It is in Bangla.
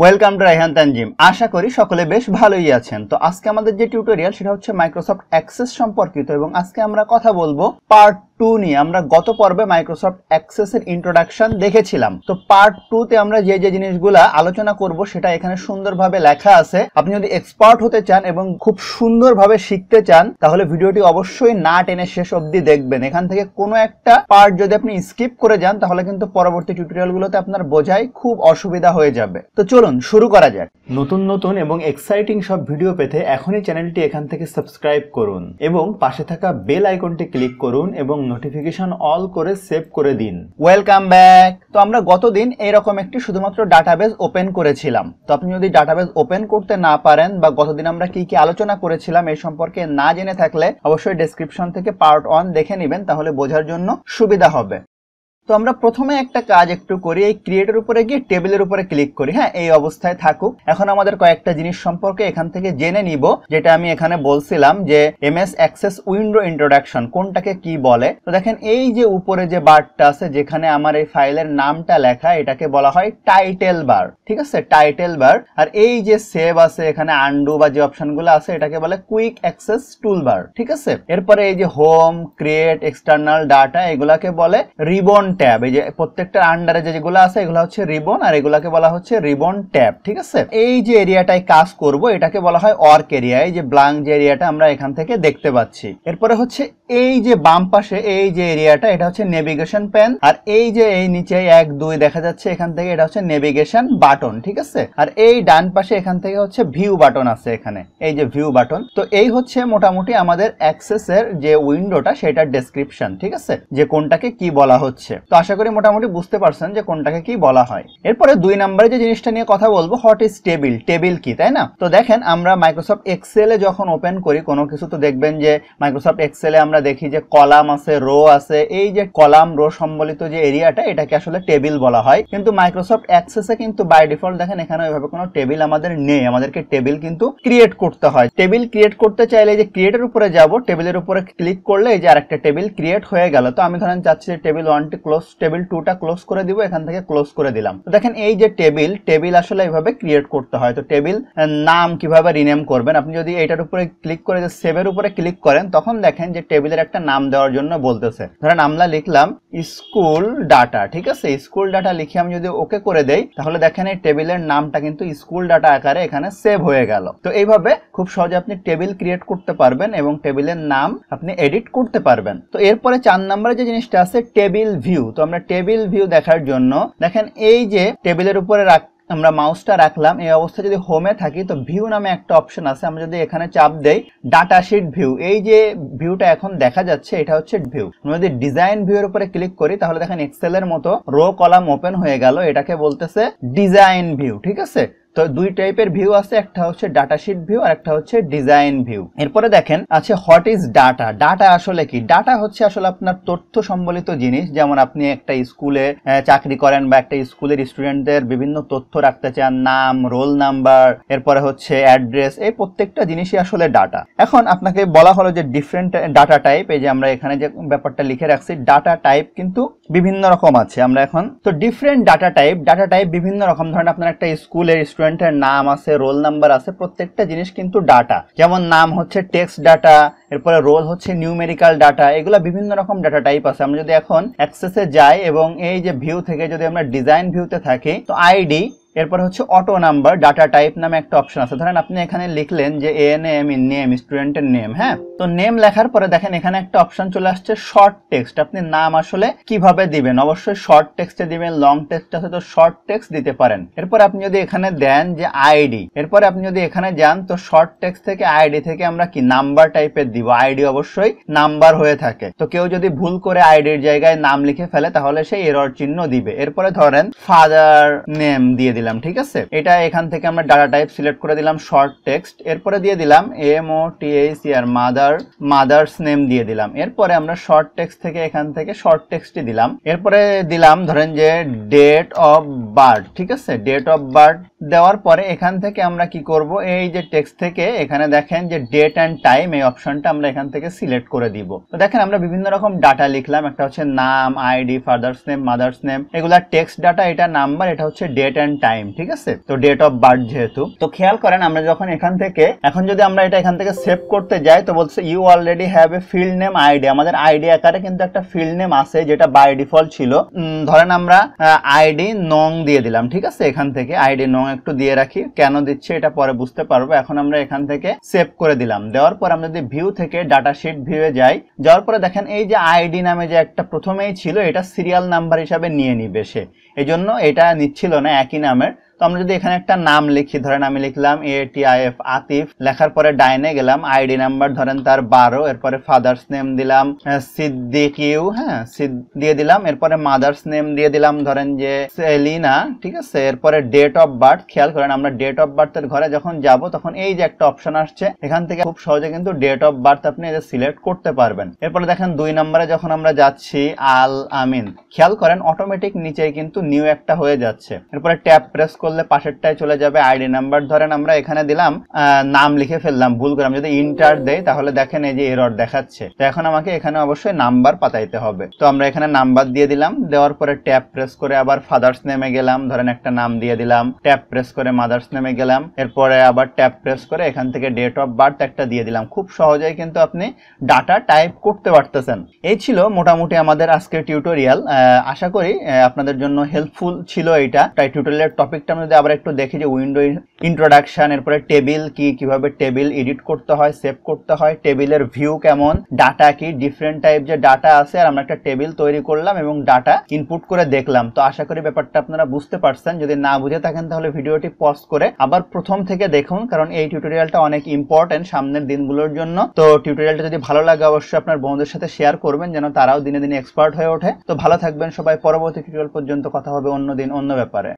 ওয়েলকাম টু রাইহান তানজিম আশা করি সকলে বেশ ভালোই আছেন তো আজকে আমাদের যে টিউটোরিয়াল সেটা হচ্ছে মাইক্রোসফট অ্যাক্সেস সম্পর্কিত এবং আজকে আমরা কথা বলবো পার্ট টু নিয়ে আমরা গত পর্বে মাইক্রোসফট অ্যাক্সেসের ইন্ট্রোডাকশন দেখেছিলাম তো পার্ট টুতে আমরা যে যে জিনিসগুলো আলোচনা করব সেটা এখানে সুন্দরভাবে লেখা আছে আপনি যদি এক্সপার্ট হতে চান এবং খুব সুন্দরভাবে শিখতে চান তাহলে ভিডিওটি অবশ্যই না টেনে শেষ অবধি দেখবেন এখান থেকে কোনো একটা পার্ট যদি আপনি স্কিপ করে যান তাহলে কিন্তু পরবর্তী টিউটোরিয়ালগুলোতে আপনার বোঝায় খুব অসুবিধা হয়ে যাবে তো চলুন শুরু করা যাক নতুন নতুন এবং এক্সাইটিং সব ভিডিও পেতে এখনই চ্যানেলটি এখান থেকে সাবস্ক্রাইব করুন এবং পাশে থাকা বেল আইকনটি ক্লিক করুন এবং নোটিফিকেশন অল করে সেভ করে দিন ওয়েলকাম ব্যাক তো আমরা গতদিন এরকম একটি শুধুমাত্র ডাটাবেজ ওপেন করেছিলাম তো আপনি যদি ডাটাবেজ ওপেন করতে না পারেন বা গতদিন আমরা কি কি আলোচনা করেছিলাম এই সম্পর্কে না জেনে থাকলে অবশ্যই ডেসক্রিপশন থেকে পার্ট ওয়ান দেখে নেবেন তাহলে বোঝার জন্য সুবিধা হবে তো আমরা প্রথমে একটা কাজ একটু করি এই ক্রিয়েটের উপরে গিয়ে টেবিলের উপরে ক্লিক করি হ্যাঁ এই অবস্থায় থাকুক এখন আমাদের কয়েকটা জিনিস সম্পর্কে এখান থেকে জেনে নিব যেটা আমি এখানে বলছিলাম যে M S access window introduction কোনটাকে কি বলে তো দেখেন এই যে উপরে যে বারটা আছে যেখানে আমার এই ফাইলের নামটা লেখা এটাকে বলা হয় টাইটেল বার ঠিক আছে টাইটেল বার আর এই যে সেভ আছে এখানে আন্ডু বা যে অপশনগুলো আছে এটাকে বলে কুইক অ্যাক্সেস টুল বার ঠিক আছে এরপরে এই যে হোম ক্রিয়েট এক্সটার্নাল ডাটা এগুলাকে বলে রিবন ট্যাব এই যে প্রত্যেকটা আন্ডারে যে যেগুলো আছে এগুলো হচ্ছে রিবন আর এগুলাকে বলা হচ্ছে রিবন ট্যাব ঠিক আছে এই যে এরিয়াটায় কাজ করব এটাকে বলা হয় অর্ক এরিয়া এই যে ব্লাঙ্ক যে এরিয়াটা আমরা এখান থেকে দেখতে পাচ্ছি এরপরে হচ্ছে এই যে বাম পাশে এই যে এরিয়াটা এটা হচ্ছে নেভিগেশন প্যান আর এই যে এই নিচে এক দুই দেখা যাচ্ছে এখান থেকে এটা হচ্ছে নেভিগেশন বাটন ঠিক আছে আর এই ডান পাশে এখান থেকে হচ্ছে ভিউ বাটন আছে এখানে এই যে ভিউ বাটন তো এই হচ্ছে মোটামুটি আমাদের অ্যাক্সেসের যে উইন্ডোটা সেটার ডেসক্রিপশন ঠিক আছে যে কোনটাকে কি বলা হচ্ছে তো আশা করি মোটামুটি বুঝতে পারছেন যে কোনটাকে কি বলা হয় এরপরে দুই নম্বরে যে জিনিসটা নিয়ে কথা বলবো হট ইজ টেবিল টেবিল কি তাই না তো দেখেন আমরা মাইক্রোসফট এক্সেলে যখন ওপেন করি কোনো কিছু তো দেখবেন যে মাইক্রোসফট এক্সেলে আমরা দেখি যে কলাম আছে রো আছে এই যে কলাম রো সম্বলিত যে এরিয়াটা এটাকে আসলে টেবিল বলা হয় কিন্তু মাইক্রোসফট অ্যাক্সেসে কিন্তু বাই ডিফল্ট দেখেন এখানে ওইভাবে কোনো টেবিল আমাদের নেই আমাদেরকে টেবিল কিন্তু ক্রিয়েট করতে হয় টেবিল ক্রিয়েট করতে চাইলে যে ক্রিয়েটের উপরে যাব টেবিলের উপরে ক্লিক করলে এই যে আরেকটা টেবিল ক্রিয়েট হয়ে গেল তো আমি ধরেন চাচ্ছি যে টেবিল ওয়ানটি ক্লোজ ক্লোজ টেবিল টুটা ক্লোজ করে দিব এখান থেকে ক্লোজ করে দিলাম তো দেখেন এই যে টেবিল টেবিল আসলে এইভাবে ক্রিয়েট করতে হয় তো টেবিল নাম কিভাবে রিনেম করবেন আপনি যদি এটার উপরে ক্লিক করে যে সেভের উপরে ক্লিক করেন তখন দেখেন যে টেবিলের একটা নাম দেওয়ার জন্য বলতেছে ধরেন আমরা লিখলাম স্কুল ডাটা ঠিক আছে স্কুল ডাটা লিখে আমি যদি ওকে করে দেই তাহলে দেখেন এই টেবিলের নামটা কিন্তু স্কুল ডাটা আকারে এখানে সেভ হয়ে গেল তো এইভাবে খুব সহজে আপনি টেবিল ক্রিয়েট করতে পারবেন এবং টেবিলের নাম আপনি এডিট করতে পারবেন তো এরপরে চার নম্বরে যে জিনিসটা আছে টেবিল ভিউ ভিউ তো আমরা টেবিল ভিউ দেখার জন্য দেখেন এই যে টেবিলের উপরে রাখ আমরা মাউসটা রাখলাম এই অবস্থায় যদি হোমে থাকি তো ভিউ নামে একটা অপশন আছে আমরা যদি এখানে চাপ দেই ডাটা শিট ভিউ এই যে ভিউটা এখন দেখা যাচ্ছে এটা হচ্ছে ভিউ আমরা যদি ডিজাইন ভিউ এর উপরে ক্লিক করি তাহলে দেখেন এক্সেলের মতো রো কলাম ওপেন হয়ে গেল এটাকে বলতেছে ডিজাইন ভিউ ঠিক আছে তো দুই টাইপের ভিউ আছে একটা হচ্ছে ডাটা শিট ভিউ আর একটা হচ্ছে ডিজাইন ভিউ এরপরে দেখেন আছে হোয়াট ইজ ডাটা ডাটা আসলে কি ডাটা হচ্ছে আসলে আপনার তথ্য সম্বলিত জিনিস যেমন আপনি একটা স্কুলে চাকরি করেন বা একটা স্কুলের স্টুডেন্টদের বিভিন্ন তথ্য রাখতে চান নাম রোল নাম্বার এরপরে হচ্ছে অ্যাড্রেস এই প্রত্যেকটা জিনিসই আসলে ডাটা এখন আপনাকে বলা হলো যে ডিফারেন্ট ডাটা টাইপ এই যে আমরা এখানে যে ব্যাপারটা লিখে রাখছি ডাটা টাইপ কিন্তু বিভিন্ন রকম আছে আমরা এখন তো different data type data type বিভিন্ন রকম ধরেন আপনার একটা স্কুলের স্টুডেন্ট স্টুডেন্টের নাম আছে রোল নাম্বার আছে প্রত্যেকটা জিনিস কিন্তু ডাটা যেমন নাম হচ্ছে টেক্সট ডাটা এরপরে রোল হচ্ছে নিউমেরিক্যাল ডাটা এগুলো বিভিন্ন রকম ডাটা টাইপ আছে আমরা যদি এখন অ্যাক্সেসে যাই এবং এই যে ভিউ থেকে যদি আমরা ডিজাইন ভিউতে থাকি তো আইডি এরপর হচ্ছে অটো নাম্বার ডাটা টাইপ নামে একটা অপশন আছে ধরেন আপনি এখানে লিখলেন যে এন এম ইন নেম স্টুডেন্টের নেম হ্যাঁ তো নেম লেখার পরে দেখেন এখানে একটা অপশন চলে আসছে শর্ট টেক্সট আপনি নাম আসলে কিভাবে দিবেন অবশ্যই শর্ট টেক্সটে দিবেন লং টেক্সট আছে তো শর্ট টেক্সট দিতে পারেন এরপর আপনি যদি এখানে দেন যে আইডি এরপর আপনি যদি এখানে যান তো শর্ট টেক্সট থেকে আইডি থেকে আমরা কি নাম্বার টাইপের দিব আইডি অবশ্যই নাম্বার হয়ে থাকে তো কেউ যদি ভুল করে আইডির জায়গায় নাম লিখে ফেলে তাহলে সেই এরর চিহ্ন দিবে এরপরে ধরেন ফাদার নেম দিয়ে দিলেন দিলাম ঠিক আছে এটা এখান থেকে আমরা ডাটা টাইপ সিলেক্ট করে দিলাম শর্ট টেক্সট এরপরে দিয়ে দিলাম M O T H R mother mother's name দিয়ে দিলাম এরপরে আমরা শর্ট টেক্সট থেকে এখান থেকে শর্ট টেক্সটই দিলাম এরপরে দিলাম ধরেন যে ডেট অফ বার্থ ঠিক আছে ডেট অফ বার্থ দেওয়ার পরে এখান থেকে আমরা কি করব এই যে টেক্সট থেকে এখানে দেখেন যে ডেট অ্যান্ড টাইম এই অপশনটা আমরা এখান থেকে সিলেক্ট করে দিব তো দেখেন আমরা বিভিন্ন রকম ডাটা লিখলাম একটা হচ্ছে নাম ID father's name mother's name এগুলা টেক্সট ডাটা এটা নাম্বার এটা হচ্ছে ডেট অ্যান্ড টাইম টাইম ঠিক আছে তো ডেট অফ বার্থ যেহেতু তো খেয়াল করেন আমরা যখন এখান থেকে এখন যদি আমরা এটা এখান থেকে সেভ করতে যাই তো বলছে you already have a field name ID আমাদের আইডি আকারে কিন্তু একটা ফিল্ড নেম আছে যেটা বাই ডিফল্ট ছিল ধরেন আমরা আইডি নং দিয়ে দিলাম ঠিক আছে এখান থেকে আইডি নং একটু দিয়ে রাখি কেন দিচ্ছে এটা পরে বুঝতে পারবো এখন আমরা এখান থেকে সেভ করে দিলাম দেওয়ার পর আমরা যদি ভিউ থেকে ডাটা শিট ভিউ এ যাই যাওয়ার পরে দেখেন এই যে আইডি নামে যে একটা প্রথমেই ছিল এটা সিরিয়াল নাম্বার হিসাবে নিয়ে নিবে সে এই জন্য এটা নিচ্ছিল না একই নামের আমরা যদি এখানে একটা নাম লিখি ধরেন আমি লিখলাম A T I F Atif লেখার পরে ডাইনে গেলাম আইডি নাম্বার ধরেন তার বারো এরপরে ফাদার্স নেম দিলাম সিদ্দিক ইউ হ্যাঁ দিয়ে দিলাম এরপরে মাদার্স নেম দিয়ে দিলাম ধরেন যে সেলিনা ঠিক আছে এরপরে ডেট অফ বার্থ খেয়াল করেন আমরা ডেট অফ বার্থ এর ঘরে যখন যাব তখন এই যে একটা অপশন আসছে এখান থেকে খুব সহজে কিন্তু ডেট অফ বার্থ আপনি এটা সিলেক্ট করতে পারবেন এরপরে দেখেন দুই নম্বরে যখন আমরা যাচ্ছি আল আমিন খেয়াল করেন অটোমেটিক নিচে কিন্তু নিউ একটা হয়ে যাচ্ছে এরপরে ট্যাপ প্রেস করলে করলে পাশেরটায় চলে যাবে আইডি নাম্বার ধরেন আমরা এখানে দিলাম নাম লিখে ফেললাম ভুল করে যদি ইন্টার দেই তাহলে দেখেন এই যে এরর দেখাচ্ছে তো এখন আমাকে এখানে অবশ্যই নাম্বার পাতাইতে হবে তো আমরা এখানে নাম্বার দিয়ে দিলাম দেওয়ার পরে ট্যাপ প্রেস করে আবার ফাদার্স নেমে গেলাম ধরেন একটা নাম দিয়ে দিলাম ট্যাপ প্রেস করে মাদার্স নেমে গেলাম এরপরে আবার ট্যাব প্রেস করে এখান থেকে ডেট অফ বার্থ একটা দিয়ে দিলাম খুব সহজেই কিন্তু আপনি ডাটা টাইপ করতে পারতেছেন এই ছিল মোটামুটি আমাদের আজকের টিউটোরিয়াল আশা করি আপনাদের জন্য হেল্পফুল ছিল এটা তাই টিউটোরিয়ালের টপিকটা আমরা যদি আবার একটু দেখি যে উইন্ডো ইন্ট্রোডাকশন এরপরে টেবিল কি কিভাবে টেবিল এডিট করতে হয় সেভ করতে হয় টেবিলের ভিউ কেমন ডাটা কি ডিফারেন্ট টাইপ যে ডাটা আছে আর আমরা একটা টেবিল তৈরি করলাম এবং ডাটা ইনপুট করে দেখলাম তো আশা করি ব্যাপারটা আপনারা বুঝতে পারছেন যদি না বুঝে থাকেন তাহলে ভিডিওটি পজ করে আবার প্রথম থেকে দেখুন কারণ এই টিউটোরিয়ালটা অনেক ইম্পর্টেন্ট সামনের দিনগুলোর জন্য তো টিউটোরিয়ালটা যদি ভালো লাগে অবশ্যই আপনার বন্ধুদের সাথে শেয়ার করবেন যেন তারাও দিনে দিনে এক্সপার্ট হয়ে ওঠে তো ভালো থাকবেন সবাই পরবর্তী টিউটোরিয়াল পর্যন্ত কথা হবে অন্য দিন অন্য ব্যাপারে